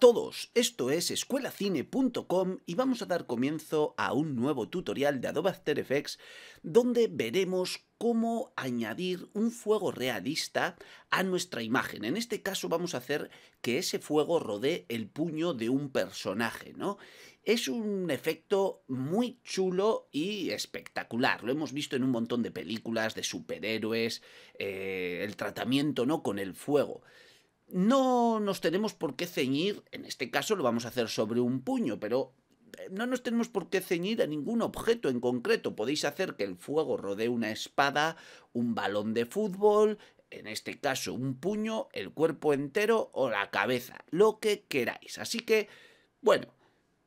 todos, esto es escuelacine.com y vamos a dar comienzo a un nuevo tutorial de Adobe After Effects donde veremos cómo añadir un fuego realista a nuestra imagen. En este caso vamos a hacer que ese fuego rodee el puño de un personaje, ¿no? Es un efecto muy chulo y espectacular. Lo hemos visto en un montón de películas, de superhéroes, eh, el tratamiento, ¿no? Con el fuego no nos tenemos por qué ceñir, en este caso lo vamos a hacer sobre un puño, pero eh, no nos tenemos por qué ceñir a ningún objeto en concreto. Podéis hacer que el fuego rodee una espada, un balón de fútbol, en este caso un puño, el cuerpo entero o la cabeza, lo que queráis. Así que, bueno,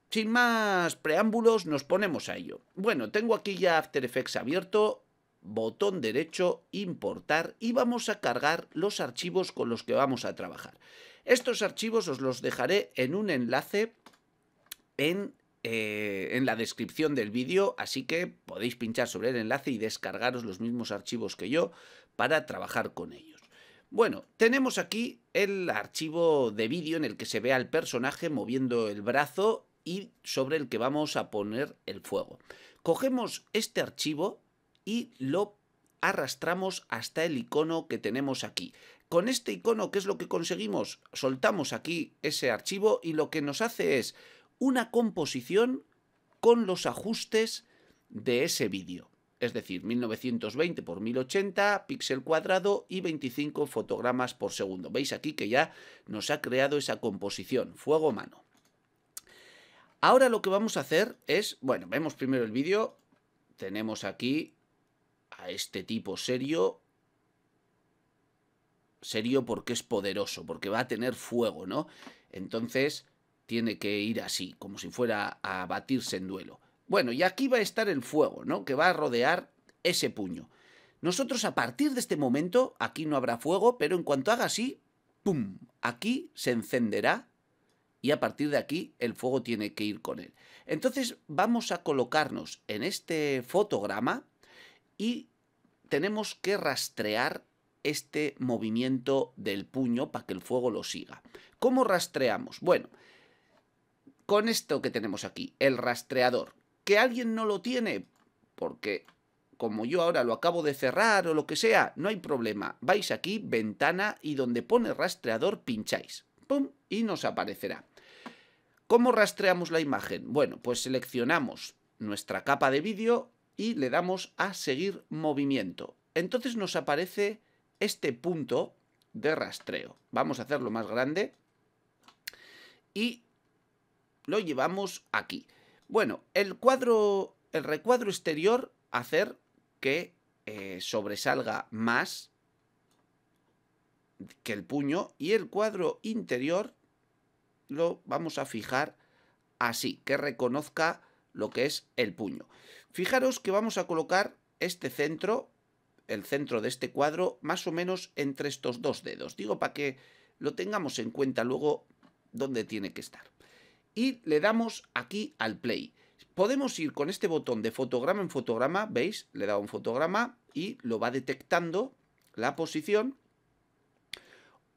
sin más preámbulos, nos ponemos a ello. Bueno, tengo aquí ya After Effects abierto, botón derecho, importar y vamos a cargar los archivos con los que vamos a trabajar. Estos archivos os los dejaré en un enlace eh, en, la descripción del vídeo, así que podéis pinchar sobre el enlace y descargaros los mismos archivos que yo para trabajar con ellos. Bueno, tenemos aquí el archivo de vídeo en el que se ve al personaje moviendo el brazo y sobre el que vamos a poner el fuego. Cogemos este archivo y lo arrastramos hasta el icono que tenemos aquí. Con este icono, ¿qué es lo que conseguimos? Soltamos aquí ese archivo y lo que nos hace es una composición con los ajustes de ese vídeo. Es decir, 1920 x 1080, píxel cuadrado y 25 fotogramas por segundo. Veis aquí que ya nos ha creado esa composición, fuego mano. Ahora lo que vamos a hacer es, bueno, vemos primero el vídeo, tenemos aquí este tipo serio. Serio porque es poderoso, porque va a tener fuego, ¿no? Entonces tiene que ir así, como si fuera a batirse en duelo. Bueno, y aquí va a estar el fuego, ¿no? Que va a rodear ese puño. Nosotros a partir de este momento, aquí no habrá fuego, pero en cuanto haga así, ¡pum! Aquí se encenderá y a partir de aquí el fuego tiene que ir con él. Entonces vamos a colocarnos en este fotograma y tenemos que rastrear este movimiento del puño para que el fuego lo siga. ¿Cómo rastreamos? Bueno, con esto que tenemos aquí, el rastreador. Que alguien no lo tiene, porque como yo ahora lo acabo de cerrar o lo que sea, no hay problema. Vais aquí, ventana, y donde pone rastreador pincháis. ¡Pum! Y nos aparecerá. ¿Cómo rastreamos la imagen? Bueno, pues seleccionamos nuestra capa de vídeo y le damos a seguir movimiento. Entonces nos aparece este punto de rastreo. Vamos a hacerlo más grande y lo llevamos aquí. Bueno, el cuadro, el recuadro exterior, hacer que eh, sobresalga más que el puño y el cuadro interior lo vamos a fijar así, que reconozca lo que es el puño. Fijaros que vamos a colocar este centro, el centro de este cuadro, más o menos entre estos dos dedos. Digo para que lo tengamos en cuenta luego dónde tiene que estar. Y le damos aquí al play. Podemos ir con este botón de fotograma en fotograma, ¿veis? Le da un fotograma y lo va detectando la posición.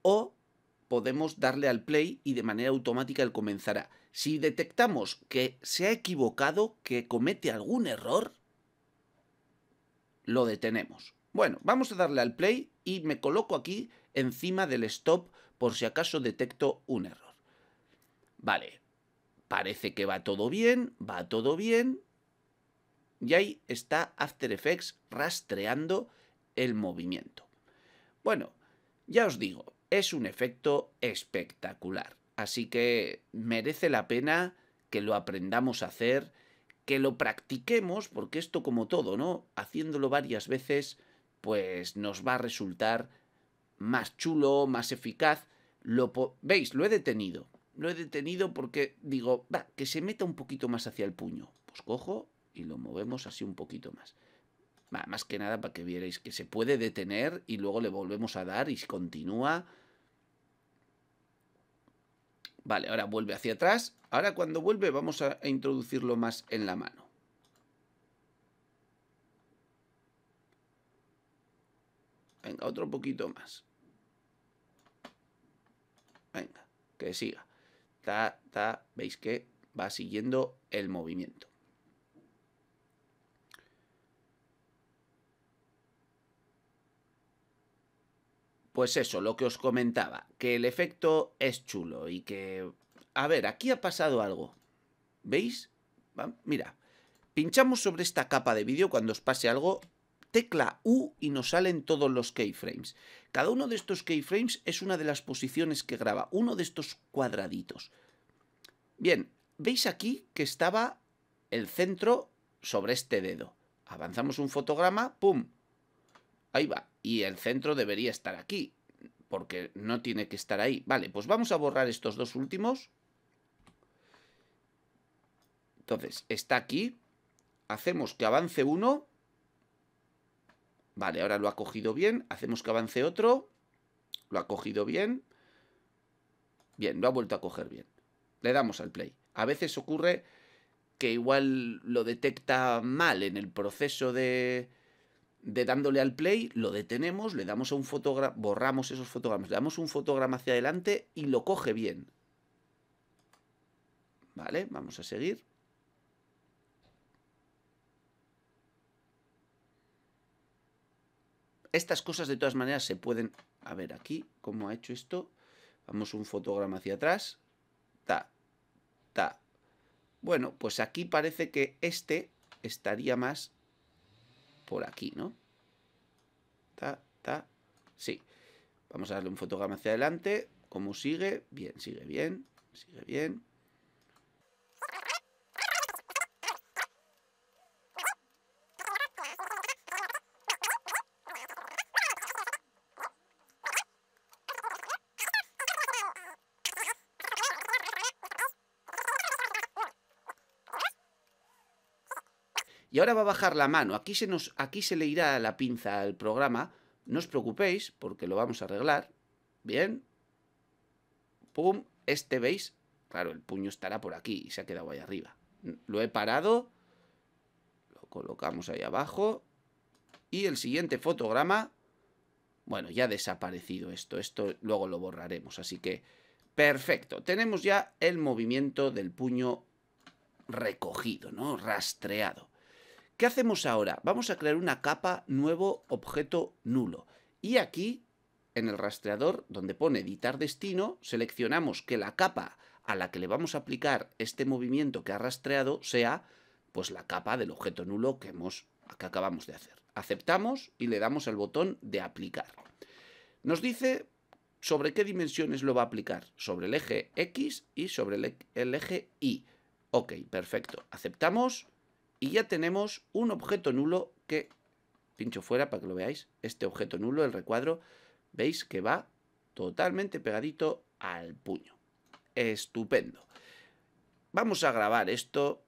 O podemos darle al play y de manera automática él comenzará. Si detectamos que se ha equivocado, que comete algún error, lo detenemos. Bueno, vamos a darle al play y me coloco aquí encima del stop por si acaso detecto un error. Vale, parece que va todo bien, va todo bien. Y ahí está After Effects rastreando el movimiento. Bueno, ya os digo, es un efecto espectacular. Así que merece la pena que lo aprendamos a hacer, que lo practiquemos, porque esto como todo, ¿no? Haciéndolo varias veces, pues nos va a resultar más chulo, más eficaz. Lo ¿Veis? Lo he detenido. Lo he detenido porque digo, va, que se meta un poquito más hacia el puño. Pues cojo y lo movemos así un poquito más. Va, más que nada para que vierais que se puede detener y luego le volvemos a dar y continúa Vale, ahora vuelve hacia atrás. Ahora cuando vuelve vamos a introducirlo más en la mano. Venga, otro poquito más. Venga, que siga. Ta, ta, veis que va siguiendo el movimiento. Pues eso, lo que os comentaba que el efecto es chulo y que... A ver, aquí ha pasado algo. ¿Veis? Mira, pinchamos sobre esta capa de vídeo cuando os pase algo, tecla U y nos salen todos los keyframes. Cada uno de estos keyframes es una de las posiciones que graba, uno de estos cuadraditos. Bien, veis aquí que estaba el centro sobre este dedo. Avanzamos un fotograma, ¡pum! Ahí va. Y el centro debería estar aquí porque no tiene que estar ahí. Vale, pues vamos a borrar estos dos últimos. Entonces, está aquí. Hacemos que avance uno. Vale, ahora lo ha cogido bien. Hacemos que avance otro. Lo ha cogido bien. Bien, lo ha vuelto a coger bien. Le damos al play. A veces ocurre que igual lo detecta mal en el proceso de, de dándole al play, lo detenemos, le damos a un fotograma, borramos esos fotogramas, le damos un fotograma hacia adelante y lo coge bien. Vale, vamos a seguir. Estas cosas de todas maneras se pueden... A ver aquí, ¿cómo ha hecho esto? Vamos un fotograma hacia atrás. Ta, ta. Bueno, pues aquí parece que este estaría más por aquí, ¿no? Ta, ta, sí. Vamos a darle un fotograma hacia adelante. ¿Cómo sigue? Bien, sigue bien, sigue bien. Y ahora va a bajar la mano. Aquí se, nos, aquí se le irá la pinza al programa. No os preocupéis porque lo vamos a arreglar. Bien. Pum. Este, ¿veis? Claro, el puño estará por aquí y se ha quedado ahí arriba. Lo he parado. Lo colocamos ahí abajo. Y el siguiente fotograma... Bueno, ya ha desaparecido esto. Esto luego lo borraremos. Así que... Perfecto. Tenemos ya el movimiento del puño recogido, ¿no? Rastreado. ¿Qué hacemos ahora? Vamos a crear una capa nuevo objeto nulo. Y aquí, en el rastreador, donde pone editar destino, seleccionamos que la capa a la que le vamos a aplicar este movimiento que ha rastreado sea pues la capa del objeto nulo que, hemos, que acabamos de hacer. Aceptamos y le damos al botón de aplicar. Nos dice sobre qué dimensiones lo va a aplicar, sobre el eje X y sobre el, el eje Y. Ok, perfecto. Aceptamos y ya tenemos un objeto nulo que, pincho fuera para que lo veáis, este objeto nulo, el recuadro, veis que va totalmente pegadito al puño. Estupendo. Vamos a grabar esto,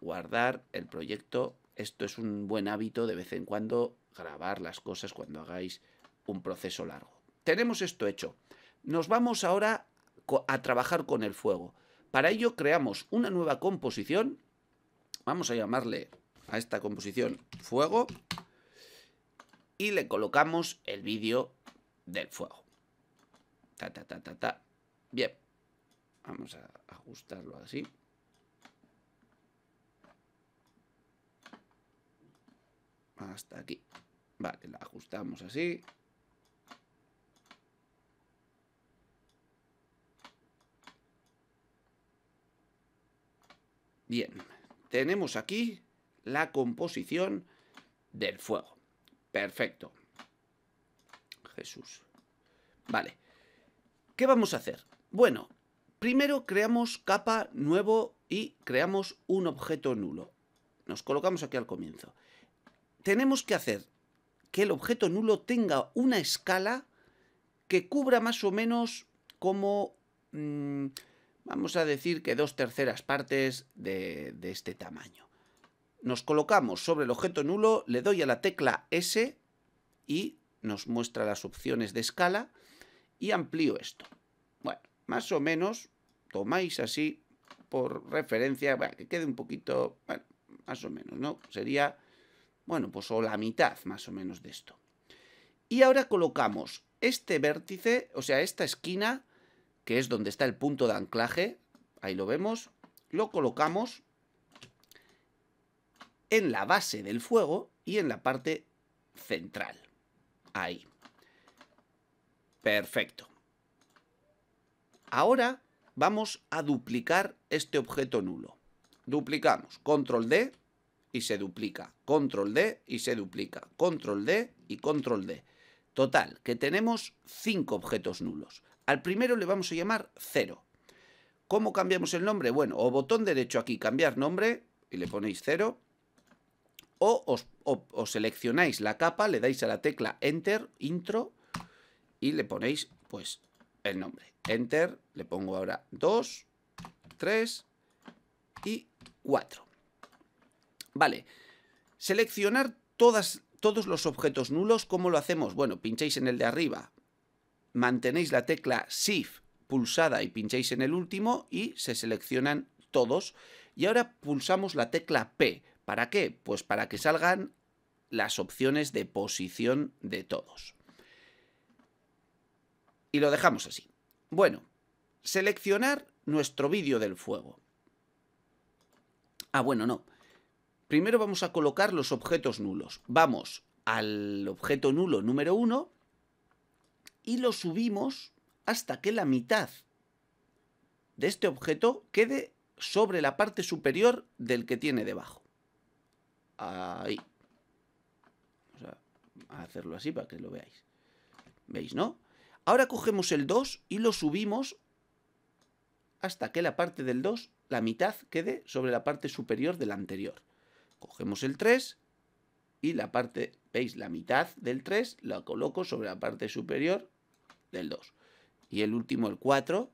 guardar el proyecto. Esto es un buen hábito de vez en cuando, grabar las cosas cuando hagáis un proceso largo. Tenemos esto hecho. Nos vamos ahora a trabajar con el fuego. Para ello creamos una nueva composición Vamos a llamarle a esta composición fuego y le colocamos el vídeo del fuego. Ta, ta, ta, ta, ta. Bien. Vamos a ajustarlo así. Hasta aquí. Vale, la ajustamos así. Bien tenemos aquí la composición del fuego. Perfecto. Jesús. Vale. ¿Qué vamos a hacer? Bueno, primero creamos capa nuevo y creamos un objeto nulo. Nos colocamos aquí al comienzo. Tenemos que hacer que el objeto nulo tenga una escala que cubra más o menos como... Mm, vamos a decir que dos terceras partes de, este tamaño. Nos colocamos sobre el objeto nulo, le doy a la tecla S y nos muestra las opciones de escala y amplío esto. Bueno, más o menos tomáis así por referencia, que quede un poquito, bueno, más o menos, ¿no? Sería, bueno, pues o la mitad más o menos de esto. Y ahora colocamos este vértice, o sea, esta esquina, que es donde está el punto de anclaje, ahí lo vemos, lo colocamos en la base del fuego y en la parte central. Ahí. Perfecto. Ahora vamos a duplicar este objeto nulo. Duplicamos. Control D y se duplica. Control D y se duplica. Control D y control D. Total, que tenemos 5 objetos nulos. Al primero le vamos a llamar 0. ¿Cómo cambiamos el nombre? Bueno, o botón derecho aquí, cambiar nombre, y le ponéis 0. O, os, seleccionáis la capa, le dais a la tecla Enter, Intro, y le ponéis, pues, el nombre. Enter, le pongo ahora 2, 3 y 4. Vale, seleccionar todas, todos los objetos nulos, ¿cómo lo hacemos? Bueno, pincháis en el de arriba, mantenéis la tecla Shift pulsada y pincháis en el último y se seleccionan todos. Y ahora pulsamos la tecla P. ¿Para qué? Pues para que salgan las opciones de posición de todos. Y lo dejamos así. Bueno, seleccionar nuestro vídeo del fuego. Ah, bueno, no. Primero vamos a colocar los objetos nulos. Vamos al objeto nulo número 1 y lo subimos hasta que la mitad de este objeto quede sobre la parte superior del que tiene debajo. Ahí. Vamos a hacerlo así para que lo veáis. ¿Veis, no? Ahora cogemos el 2 y lo subimos hasta que la parte del 2, la mitad, quede sobre la parte superior del anterior. Cogemos el 3 y la parte, ¿veis? La mitad del 3 la coloco sobre la parte superior del 2. Y el último, el 4.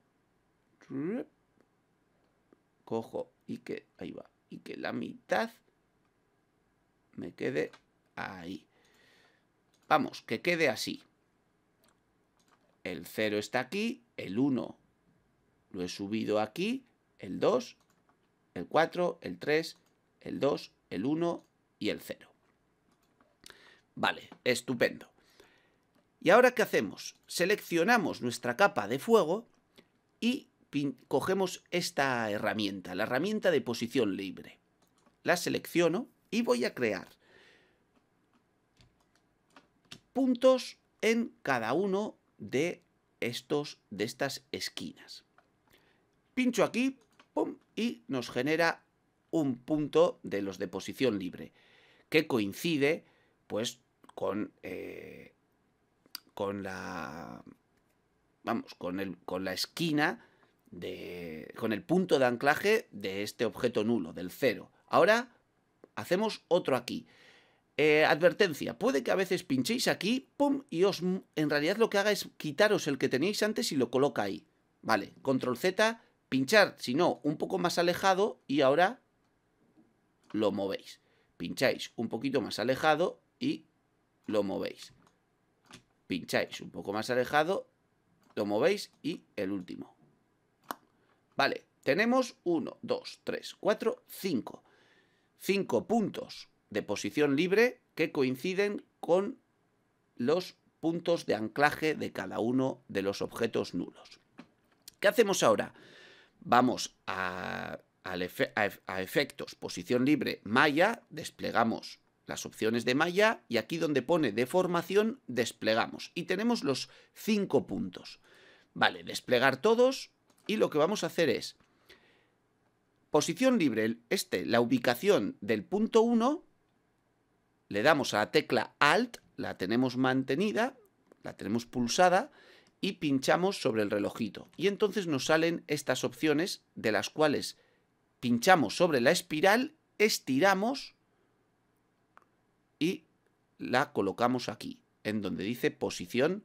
Cojo y que, ahí va, y que la mitad me quede ahí. Vamos, que quede así. El 0 está aquí, el 1 lo he subido aquí, el 2, el 4, el 3, el 2, el 1 y el 0. Vale, estupendo. ¿Y ahora qué hacemos? Seleccionamos nuestra capa de fuego y cogemos esta herramienta, la herramienta de posición libre. La selecciono y voy a crear puntos en cada uno de estos de estas esquinas. Pincho aquí y nos genera un punto de los de posición libre que coincide pues con eh, con la. Vamos, con, el, con la esquina de. con el punto de anclaje de este objeto nulo, del cero. Ahora hacemos otro aquí. Eh, advertencia, puede que a veces pinchéis aquí, pum, y os en realidad lo que haga es quitaros el que teníais antes y lo coloca ahí. Vale, control Z, pinchar, si no, un poco más alejado y ahora lo movéis. Pincháis un poquito más alejado y lo movéis pincháis un poco más alejado, lo movéis y el último. Vale, tenemos 1, 2, 3, 4, 5. 5 puntos de posición libre que coinciden con los puntos de anclaje de cada uno de los objetos nulos. ¿Qué hacemos ahora? Vamos a, a efectos, posición libre, malla, desplegamos las opciones de malla y aquí donde pone deformación formación desplegamos y tenemos los cinco puntos. Vale, desplegar todos y lo que vamos a hacer es posición libre, este, la ubicación del punto 1, le damos a la tecla Alt, la tenemos mantenida, la tenemos pulsada y pinchamos sobre el relojito. Y entonces nos salen estas opciones de las cuales pinchamos sobre la espiral, estiramos y la colocamos aquí, en donde dice posición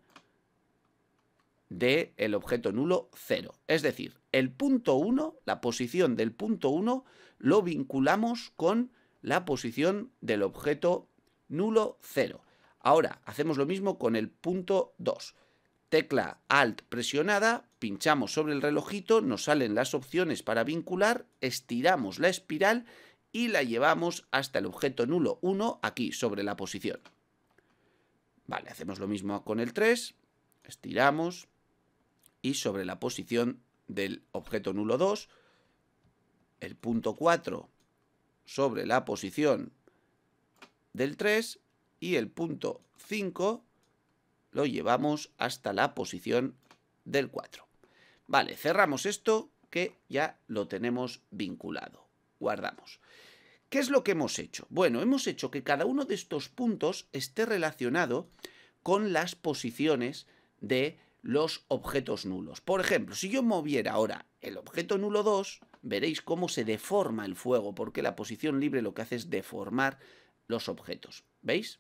del el objeto nulo 0. Es decir, el punto 1, la posición del punto 1, lo vinculamos con la posición del objeto nulo 0. Ahora, hacemos lo mismo con el punto 2. Tecla Alt presionada, pinchamos sobre el relojito, nos salen las opciones para vincular, estiramos la espiral y la llevamos hasta el objeto nulo 1 aquí, sobre la posición. Vale, hacemos lo mismo con el 3, estiramos y sobre la posición del objeto nulo 2, el punto 4 sobre la posición del 3 y el punto 5 lo llevamos hasta la posición del 4. Vale, cerramos esto que ya lo tenemos vinculado guardamos. ¿Qué es lo que hemos hecho? Bueno, hemos hecho que cada uno de estos puntos esté relacionado con las posiciones de los objetos nulos. Por ejemplo, si yo moviera ahora el objeto nulo 2, veréis cómo se deforma el fuego, porque la posición libre lo que hace es deformar los objetos. ¿Veis?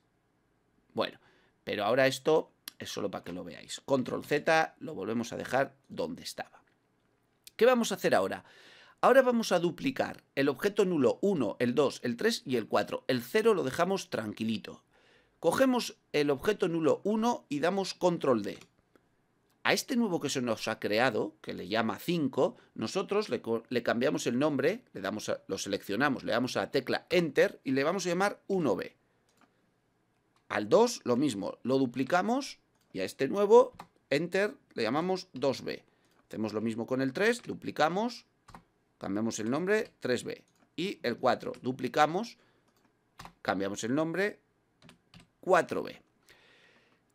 Bueno, pero ahora esto es solo para que lo veáis. Control Z, lo volvemos a dejar donde estaba. ¿Qué vamos a hacer ahora? Ahora vamos a duplicar el objeto nulo 1, el 2, el 3 y el 4. El 0 lo dejamos tranquilito. Cogemos el objeto nulo 1 y damos control D. A este nuevo que se nos ha creado, que le llama 5, nosotros le, cambiamos el nombre, le damos lo seleccionamos, le damos a la tecla Enter y le vamos a llamar 1B. Al 2 lo mismo, lo duplicamos y a este nuevo Enter le llamamos 2B. Hacemos lo mismo con el 3, duplicamos cambiamos el nombre, 3B. Y el 4, duplicamos, cambiamos el nombre, 4B.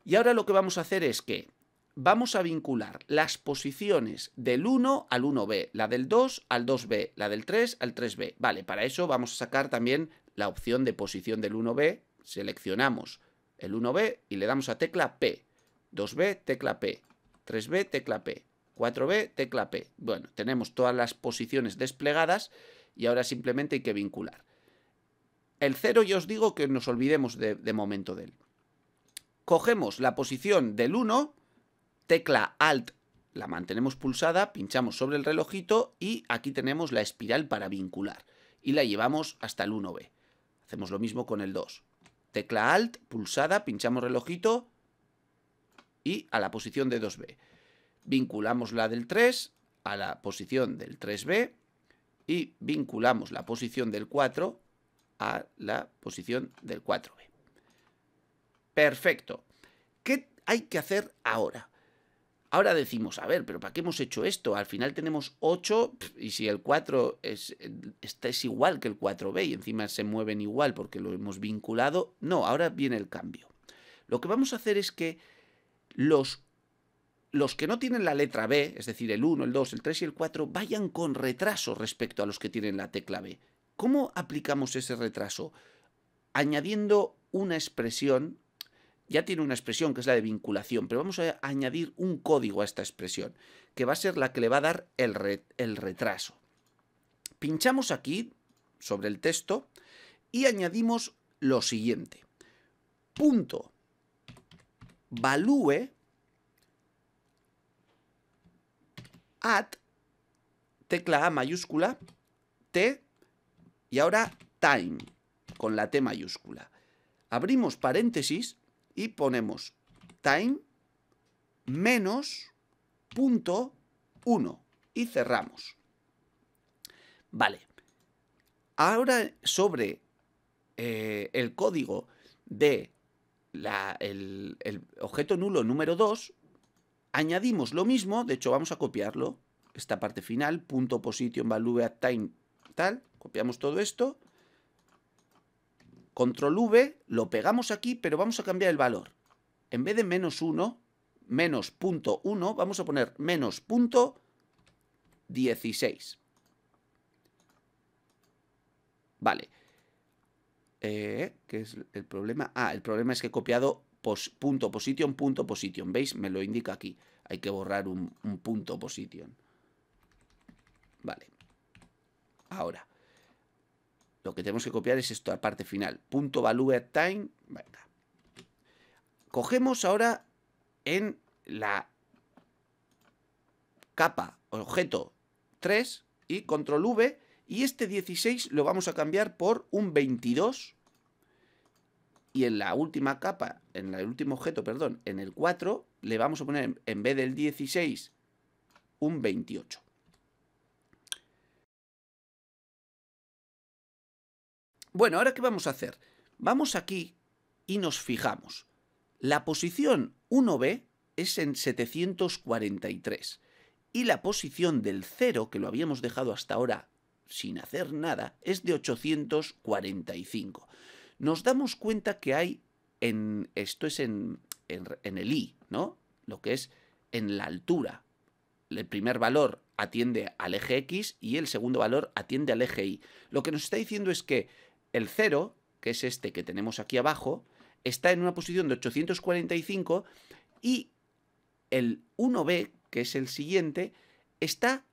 Y ahora lo que vamos a hacer es que vamos a vincular las posiciones del 1 al 1B, la del 2 al 2B, la del 3 al 3B. Vale, para eso vamos a sacar también la opción de posición del 1B, seleccionamos el 1B y le damos a tecla P, 2B, tecla P, 3B, tecla P, 4B, tecla P. Bueno, tenemos todas las posiciones desplegadas y ahora simplemente hay que vincular. El 0 yo os digo que nos olvidemos de, de momento de él. Cogemos la posición del 1, tecla Alt, la mantenemos pulsada, pinchamos sobre el relojito y aquí tenemos la espiral para vincular y la llevamos hasta el 1B. Hacemos lo mismo con el 2. Tecla Alt, pulsada, pinchamos relojito y a la posición de 2B vinculamos la del 3 a la posición del 3B y vinculamos la posición del 4 a la posición del 4B. Perfecto. ¿Qué hay que hacer ahora? Ahora decimos, a ver, pero ¿para qué hemos hecho esto? Al final tenemos 8 y si el 4 es, es igual que el 4B y encima se mueven igual porque lo hemos vinculado, no, ahora viene el cambio. Lo que vamos a hacer es que los los que no tienen la letra B, es decir, el 1, el 2, el 3 y el 4, vayan con retraso respecto a los que tienen la tecla B. ¿Cómo aplicamos ese retraso? Añadiendo una expresión, ya tiene una expresión que es la de vinculación, pero vamos a añadir un código a esta expresión, que va a ser la que le va a dar el, retraso. Pinchamos aquí sobre el texto y añadimos lo siguiente. Punto valúe at, tecla A mayúscula, T y ahora time, con la T mayúscula. Abrimos paréntesis y ponemos time menos punto 1 y cerramos. Vale. Ahora sobre eh, el código de el, objeto nulo número 2 Añadimos lo mismo, de hecho vamos a copiarlo, esta parte final, punto position value at time, tal, copiamos todo esto, control V, lo pegamos aquí, pero vamos a cambiar el valor. En vez de menos 1, menos punto 1, vamos a poner menos punto 16. Vale. Eh, ¿Qué es el problema? Ah, el problema es que he copiado punto position, punto position. ¿Veis? Me lo indica aquí. Hay que borrar un, punto position. Vale. Ahora. Lo que tenemos que copiar es esto, esta parte final. Punto value at time. Venga. Cogemos ahora en la capa, objeto 3 y control V. Y este 16 lo vamos a cambiar por un 22 y en la última capa, en el último objeto, perdón, en el 4, le vamos a poner en vez del 16, un 28. Bueno, ahora ¿qué vamos a hacer? Vamos aquí y nos fijamos. La posición 1B es en 743 y la posición del 0, que lo habíamos dejado hasta ahora sin hacer nada, es de 845 nos damos cuenta que hay en, esto es en, en, el I, ¿no? Lo que es en la altura. El primer valor atiende al eje X y el segundo valor atiende al eje Y. Lo que nos está diciendo es que el 0, que es este que tenemos aquí abajo, está en una posición de 845 y el 1B, que es el siguiente, está,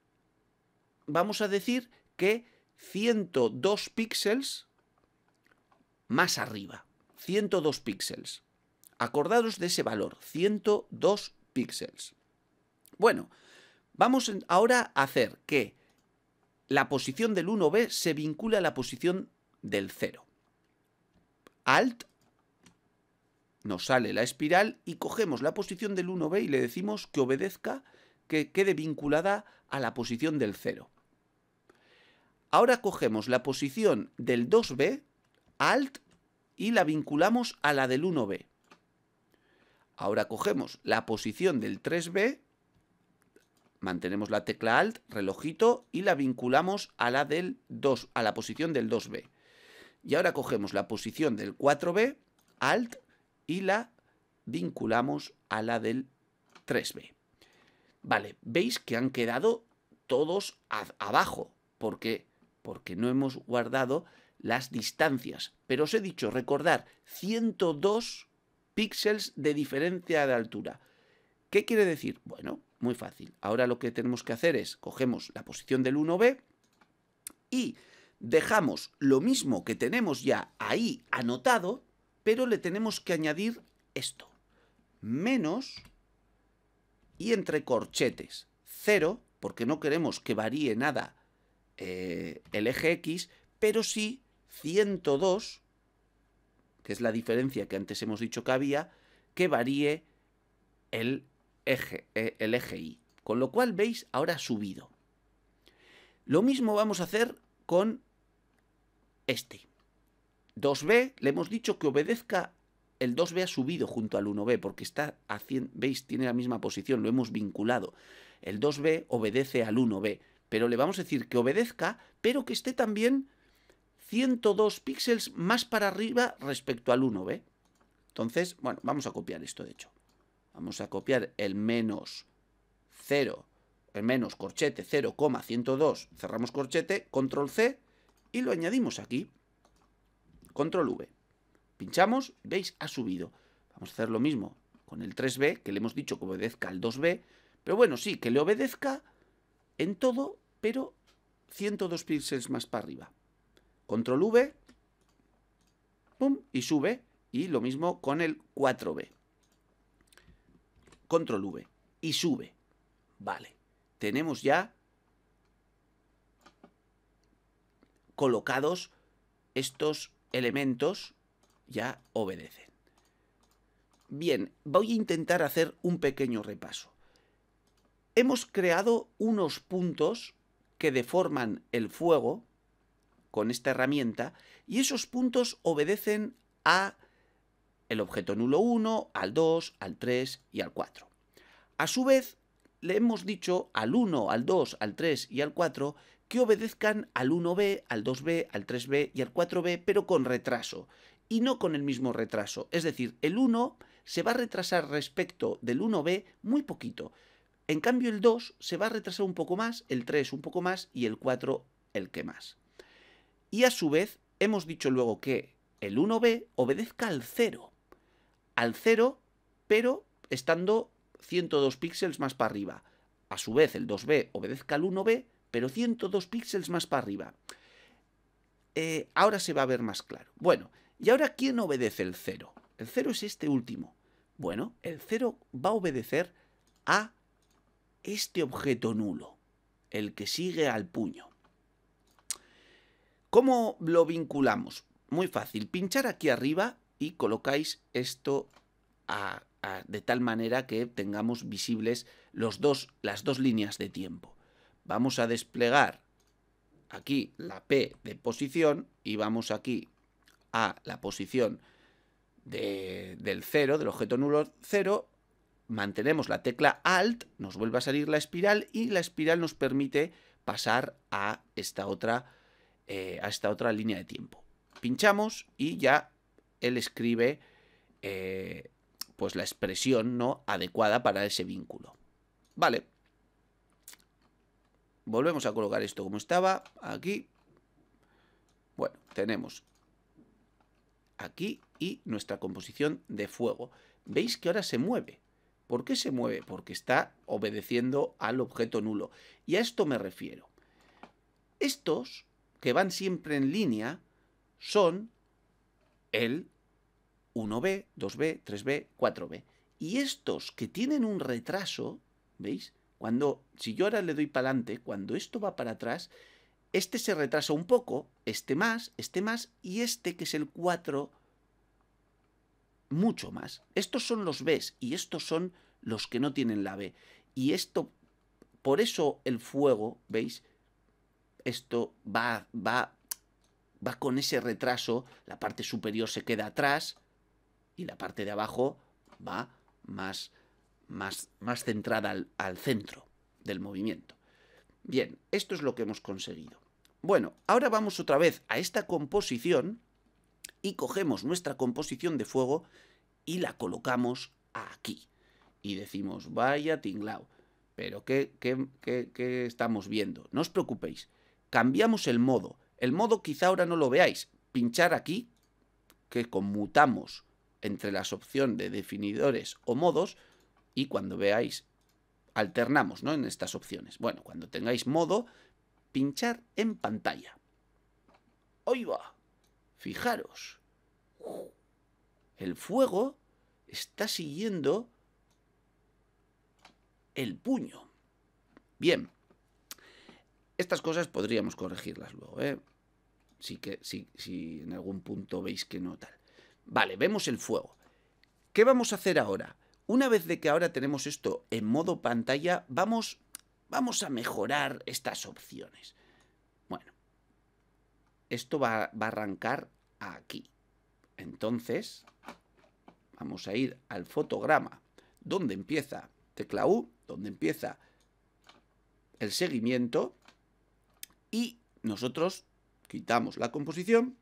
vamos a decir que 102 píxeles más arriba, 102 píxeles. Acordados de ese valor, 102 píxeles. Bueno, vamos ahora a hacer que la posición del 1B se vincule a la posición del 0. Alt, nos sale la espiral y cogemos la posición del 1B y le decimos que obedezca, que quede vinculada a la posición del 0. Ahora cogemos la posición del 2B alt y la vinculamos a la del 1b. Ahora cogemos la posición del 3b, mantenemos la tecla alt, relojito y la vinculamos a la del 2, a la posición del 2b. Y ahora cogemos la posición del 4b, alt y la vinculamos a la del 3b. Vale, veis que han quedado todos abajo, porque porque no hemos guardado las distancias. Pero os he dicho, recordar, 102 píxeles de diferencia de altura. ¿Qué quiere decir? Bueno, muy fácil. Ahora lo que tenemos que hacer es, cogemos la posición del 1B y dejamos lo mismo que tenemos ya ahí anotado, pero le tenemos que añadir esto. Menos y entre corchetes. 0, porque no queremos que varíe nada eh, el eje X, pero sí 102, que es la diferencia que antes hemos dicho que había, que varíe el eje, eh, el eje Y. Con lo cual, veis, ahora ha subido. Lo mismo vamos a hacer con este. 2B, le hemos dicho que obedezca, el 2B ha subido junto al 1B, porque está haciendo, veis, tiene la misma posición, lo hemos vinculado. El 2B obedece al 1B pero le vamos a decir que obedezca, pero que esté también 102 píxeles más para arriba respecto al 1, b Entonces, bueno, vamos a copiar esto, de hecho. Vamos a copiar el menos 0, el menos corchete 0,102, cerramos corchete, control C, y lo añadimos aquí. Control V. Pinchamos, veis, ha subido. Vamos a hacer lo mismo con el 3B, que le hemos dicho que obedezca al 2B, pero bueno, sí, que le obedezca en todo pero 102 píxeles más para arriba. Control V, y sube, y lo mismo con el 4B. Control V, y sube. Vale, tenemos ya colocados estos elementos, ya obedecen. Bien, voy a intentar hacer un pequeño repaso. Hemos creado unos puntos que deforman el fuego con esta herramienta y esos puntos obedecen a el objeto nulo 1, al 2, al 3 y al 4. A su vez, le hemos dicho al 1, al 2, al 3 y al 4 que obedezcan al 1b, al 2b, al 3b y al 4b, pero con retraso, y no con el mismo retraso. Es decir, el 1 se va a retrasar respecto del 1b muy poquito. En cambio, el 2 se va a retrasar un poco más, el 3 un poco más y el 4 el que más. Y a su vez, hemos dicho luego que el 1b obedezca al 0. Al 0, pero estando 102 píxeles más para arriba. A su vez, el 2b obedezca al 1b, pero 102 píxeles más para arriba. Eh, ahora se va a ver más claro. Bueno, ¿y ahora quién obedece el 0? El 0 es este último. Bueno, el 0 va a obedecer a este objeto nulo, el que sigue al puño. ¿Cómo lo vinculamos? Muy fácil, pinchar aquí arriba y colocáis esto de tal manera que tengamos visibles las dos líneas de tiempo. Vamos a desplegar aquí la P de posición y vamos aquí a la posición del cero del objeto nulo 0 mantenemos la tecla Alt, nos vuelve a salir la espiral y la espiral nos permite pasar a esta otra, eh, a esta otra línea de tiempo. Pinchamos y ya él escribe eh, pues la expresión no adecuada para ese vínculo. Vale. Volvemos a colocar esto como estaba, aquí. Bueno, tenemos aquí y nuestra composición de fuego. Veis que ahora se mueve. ¿Por qué se mueve? Porque está obedeciendo al objeto nulo. Y a esto me refiero. Estos, que van siempre en línea, son el 1B, 2B, 3B, 4B. Y estos que tienen un retraso, ¿veis? Cuando, si yo ahora le doy para adelante, cuando esto va para atrás, este se retrasa un poco, este más, este más, y este que es el 4 mucho más. Estos son los Bs y estos son los que no tienen la B. Y esto, por eso el fuego, ¿veis? Esto va, va, va con ese retraso, la parte superior se queda atrás y la parte de abajo va más, más, más centrada al centro del movimiento. Bien, esto es lo que hemos conseguido. Bueno, ahora vamos otra vez a esta composición y cogemos nuestra composición de fuego y la colocamos aquí. Y decimos, vaya tinglao, pero ¿qué, qué, qué, estamos viendo? No os preocupéis, cambiamos el modo. El modo quizá ahora no lo veáis. Pinchar aquí, que conmutamos entre las opciones de definidores o modos y cuando veáis alternamos en estas opciones. Bueno, cuando tengáis modo, pinchar en pantalla. ¡Ahí va! Fijaros, el fuego está siguiendo el puño. Bien, estas cosas podríamos corregirlas luego, ¿eh? Si, que, si en algún punto veis que no tal. Vale, vemos el fuego. ¿Qué vamos a hacer ahora? Una vez de que ahora tenemos esto en modo pantalla, vamos, vamos a mejorar estas opciones esto va, a arrancar aquí. Entonces, vamos a ir al fotograma, donde empieza tecla U, donde empieza el seguimiento, y nosotros quitamos la composición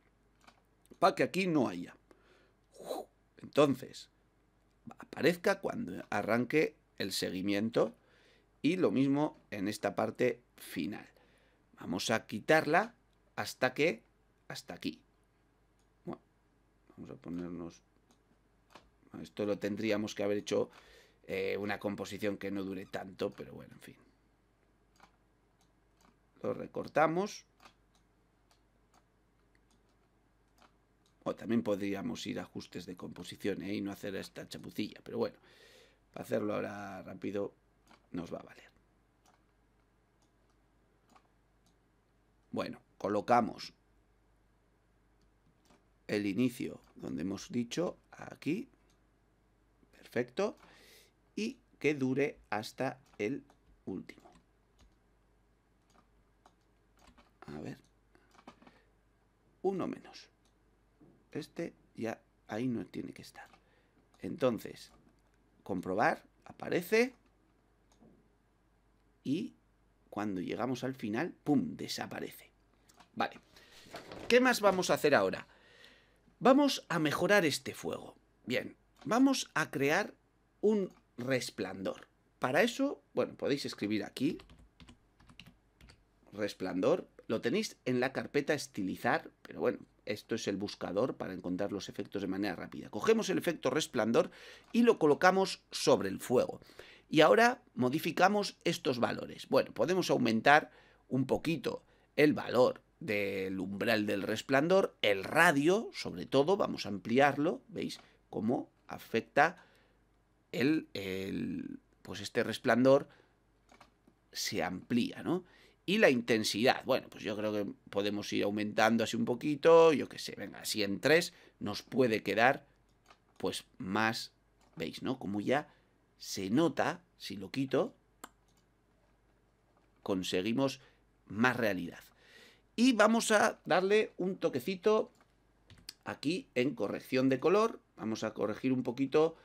para que aquí no haya. Entonces, aparezca cuando arranque el seguimiento y lo mismo en esta parte final. Vamos a quitarla hasta que, hasta aquí. Bueno, vamos a ponernos... Esto lo tendríamos que haber hecho eh, una composición que no dure tanto, pero bueno, en fin. Lo recortamos. O también podríamos ir a ajustes de composición eh, y no hacer esta chapucilla, pero bueno, para hacerlo ahora rápido nos va a valer. Bueno, colocamos el inicio donde hemos dicho aquí, perfecto, y que dure hasta el último. A ver, uno menos. Este ya ahí no tiene que estar. Entonces, comprobar, aparece y cuando llegamos al final, ¡pum!, desaparece. Vale. ¿Qué más vamos a hacer ahora? Vamos a mejorar este fuego. Bien, vamos a crear un resplandor. Para eso, bueno, podéis escribir aquí resplandor. Lo tenéis en la carpeta estilizar, pero bueno, esto es el buscador para encontrar los efectos de manera rápida. Cogemos el efecto resplandor y lo colocamos sobre el fuego. Y ahora modificamos estos valores. Bueno, podemos aumentar un poquito el valor del umbral del resplandor, el radio, sobre todo, vamos a ampliarlo, ¿veis? Cómo afecta el, pues este resplandor se amplía, ¿no? Y la intensidad, bueno, pues yo creo que podemos ir aumentando así un poquito, yo qué sé, venga, así en tres nos puede quedar, pues más, ¿veis, no? Como ya se nota, si lo quito, conseguimos más realidad. Y vamos a darle un toquecito aquí en corrección de color. Vamos a corregir un poquito,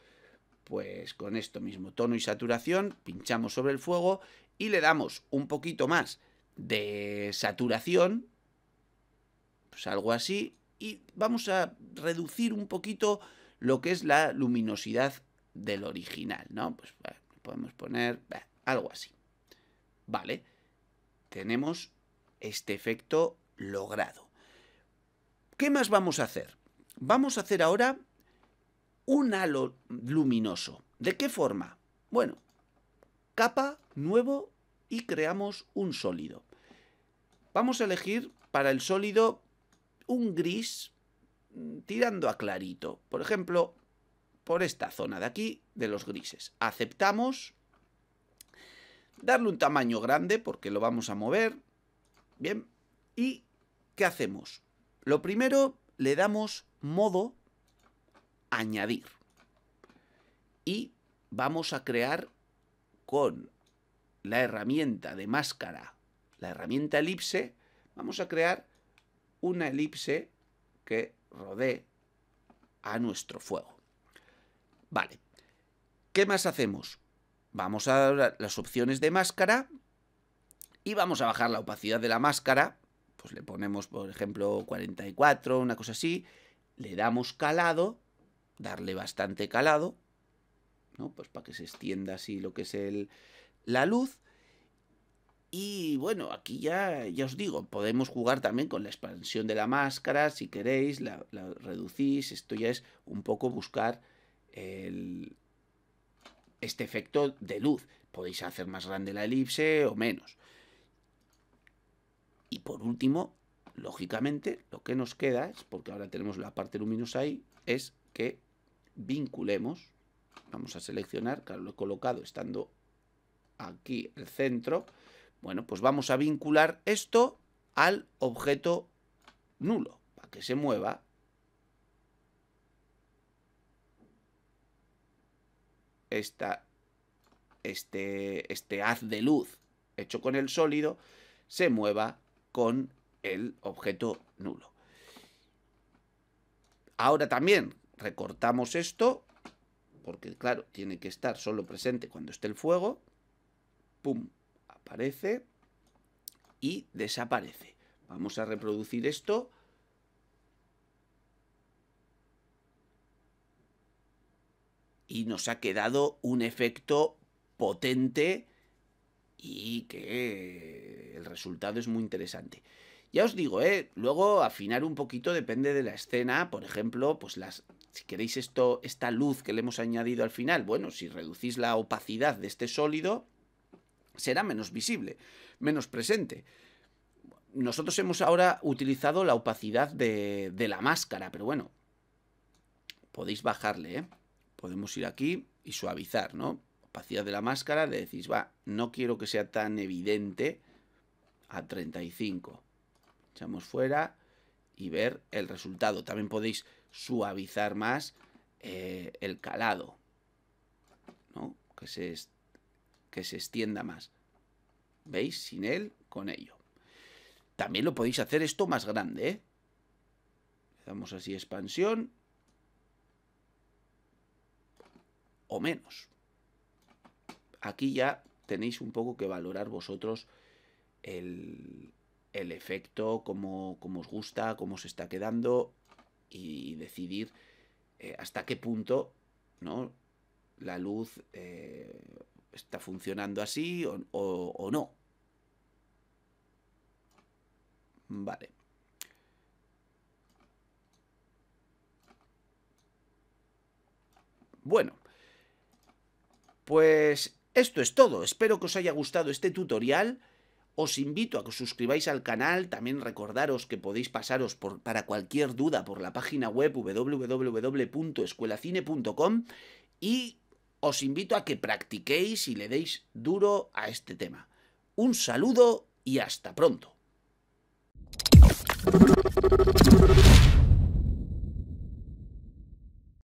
pues con esto mismo, tono y saturación. Pinchamos sobre el fuego y le damos un poquito más de saturación. Pues algo así. Y vamos a reducir un poquito lo que es la luminosidad del original, ¿no? Pues podemos poner algo así. Vale, tenemos este efecto logrado. ¿Qué más vamos a hacer? Vamos a hacer ahora un halo luminoso. ¿De qué forma? Bueno, capa, nuevo y creamos un sólido. Vamos a elegir para el sólido un gris mm, tirando a clarito. Por ejemplo, por esta zona de aquí, de los grises. Aceptamos. Darle un tamaño grande porque lo vamos a mover. Bien. ¿Y qué hacemos? Lo primero, le damos modo añadir. Y vamos a crear con la herramienta de máscara, la herramienta elipse, vamos a crear una elipse que rodee a nuestro fuego. Vale. ¿Qué más hacemos? Vamos a las opciones de máscara y vamos a bajar la opacidad de la máscara, pues le ponemos, por ejemplo, 44, una cosa así, le damos calado, darle bastante calado, ¿no? Pues para que se extienda así lo que es la luz. Y bueno, aquí ya, ya os digo, podemos jugar también con la expansión de la máscara, si queréis, la, reducís. Esto ya es un poco buscar el, este efecto de luz. Podéis hacer más grande la elipse o menos. Y por último, lógicamente, lo que nos queda es, porque ahora tenemos la parte luminosa ahí, es que vinculemos, vamos a seleccionar, claro, lo he colocado estando aquí el centro, bueno, pues vamos a vincular esto al objeto nulo, para que se mueva. Esta, este, este haz de luz hecho con el sólido se mueva con el objeto nulo. Ahora también recortamos esto, porque claro, tiene que estar solo presente cuando esté el fuego. Pum, aparece y desaparece. Vamos a reproducir esto. Y nos ha quedado un efecto potente y que el resultado es muy interesante. Ya os digo, ¿eh? luego afinar un poquito depende de la escena, por ejemplo, pues las, si queréis esto, esta luz que le hemos añadido al final, bueno, si reducís la opacidad de este sólido, será menos visible, menos presente. Nosotros hemos ahora utilizado la opacidad de, de la máscara, pero bueno, podéis bajarle, ¿eh? podemos ir aquí y suavizar, ¿no? capacidad de la máscara, decís, va, no quiero que sea tan evidente a 35. Echamos fuera y ver el resultado. También podéis suavizar más eh, el calado, ¿no? que, se que se extienda más. ¿Veis? Sin él, con ello. También lo podéis hacer esto más grande. ¿eh? damos así expansión. O menos. Aquí ya tenéis un poco que valorar vosotros el, efecto, cómo, os gusta, cómo se está quedando y decidir eh, hasta qué punto ¿no? la luz eh, está funcionando así o, o no. Vale. Bueno, pues esto es todo, espero que os haya gustado este tutorial. Os invito a que os suscribáis al canal, también recordaros que podéis pasaros por, para cualquier duda por la página web www.escuelacine.com y os invito a que practiquéis y le deis duro a este tema. Un saludo y hasta pronto.